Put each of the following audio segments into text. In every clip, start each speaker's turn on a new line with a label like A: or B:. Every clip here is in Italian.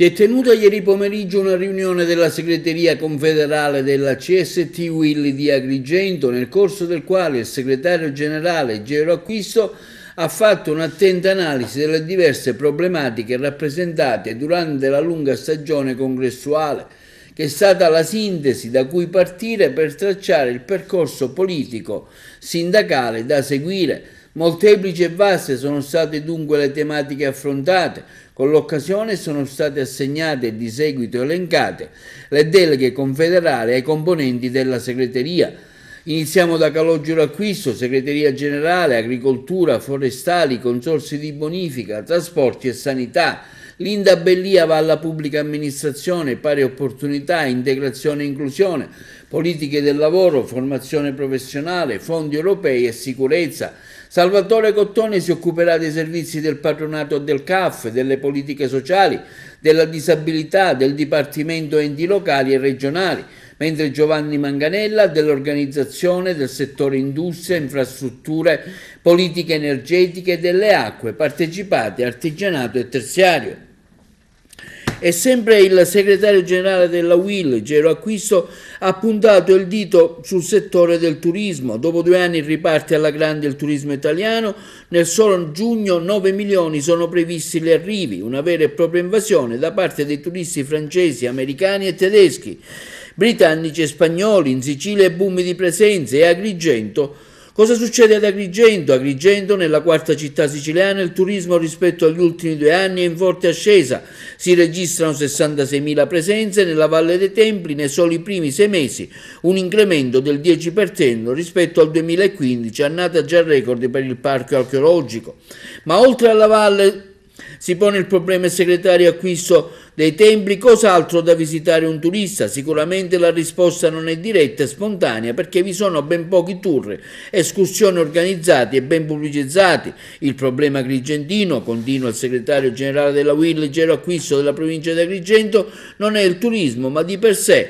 A: Si è tenuta ieri pomeriggio una riunione della segreteria confederale della CST Willy di Agrigento, nel corso del quale il segretario generale Gero Acquisto ha fatto un'attenta analisi delle diverse problematiche rappresentate durante la lunga stagione congressuale, che è stata la sintesi da cui partire per tracciare il percorso politico sindacale da seguire Molteplici e vaste sono state dunque le tematiche affrontate, con l'occasione sono state assegnate e di seguito elencate le deleghe confederali ai componenti della segreteria. Iniziamo da Calogero Acquisto, Segreteria Generale, Agricoltura, Forestali, Consorsi di Bonifica, Trasporti e Sanità. Linda Bellia va alla pubblica amministrazione, pari opportunità, integrazione e inclusione, politiche del lavoro, formazione professionale, fondi europei e sicurezza. Salvatore Cottone si occuperà dei servizi del patronato del CAF, delle politiche sociali, della disabilità, del Dipartimento enti locali e regionali, mentre Giovanni Manganella dell'organizzazione del settore industria, infrastrutture, politiche energetiche e delle acque, partecipate, artigianato e terziario. E sempre il segretario generale della WIL, Gero Acquisto, ha puntato il dito sul settore del turismo. Dopo due anni riparte alla grande il turismo italiano, nel solo giugno 9 milioni sono previsti gli arrivi, una vera e propria invasione da parte dei turisti francesi, americani e tedeschi, britannici e spagnoli, in Sicilia e boom di presenze e Agrigento Cosa succede ad Agrigento? Agrigento, nella quarta città siciliana, il turismo rispetto agli ultimi due anni è in forte ascesa. Si registrano 66.000 presenze nella Valle dei Templi nei soli primi sei mesi, un incremento del 10% rispetto al 2015, annata già record per il parco archeologico. Ma oltre alla Valle si pone il problema il segretario acquisto dei templi, cos'altro da visitare un turista? Sicuramente la risposta non è diretta e spontanea perché vi sono ben pochi tour, escursioni organizzati e ben pubblicizzati. Il problema agrigentino, continua il segretario generale della UIL, leggero acquisto della provincia di Agrigento, non è il turismo ma di per sé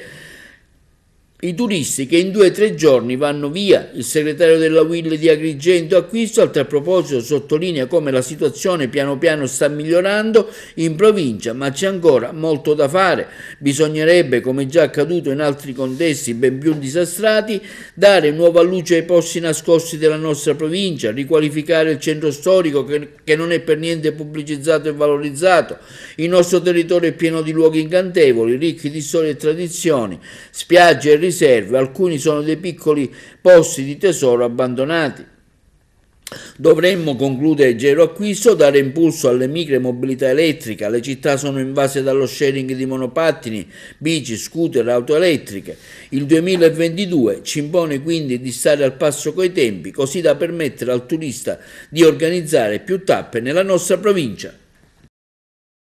A: i turisti che in due o tre giorni vanno via, il segretario della Will di Agrigento Acquisto a tal proposito sottolinea come la situazione piano piano sta migliorando in provincia, ma c'è ancora molto da fare. Bisognerebbe, come già accaduto in altri contesti ben più disastrati, dare nuova luce ai posti nascosti della nostra provincia, riqualificare il centro storico che, che non è per niente pubblicizzato e valorizzato. Il nostro territorio è pieno di luoghi incantevoli, ricchi di storie e tradizioni, spiagge e riserve, alcuni sono dei piccoli posti di tesoro abbandonati. Dovremmo concludere il giro acquisto, dare impulso alle micro mobilità elettrica, le città sono invase dallo sharing di monopattini, bici, scooter, auto elettriche. Il 2022 ci impone quindi di stare al passo coi tempi, così da permettere al turista di organizzare più tappe nella nostra provincia.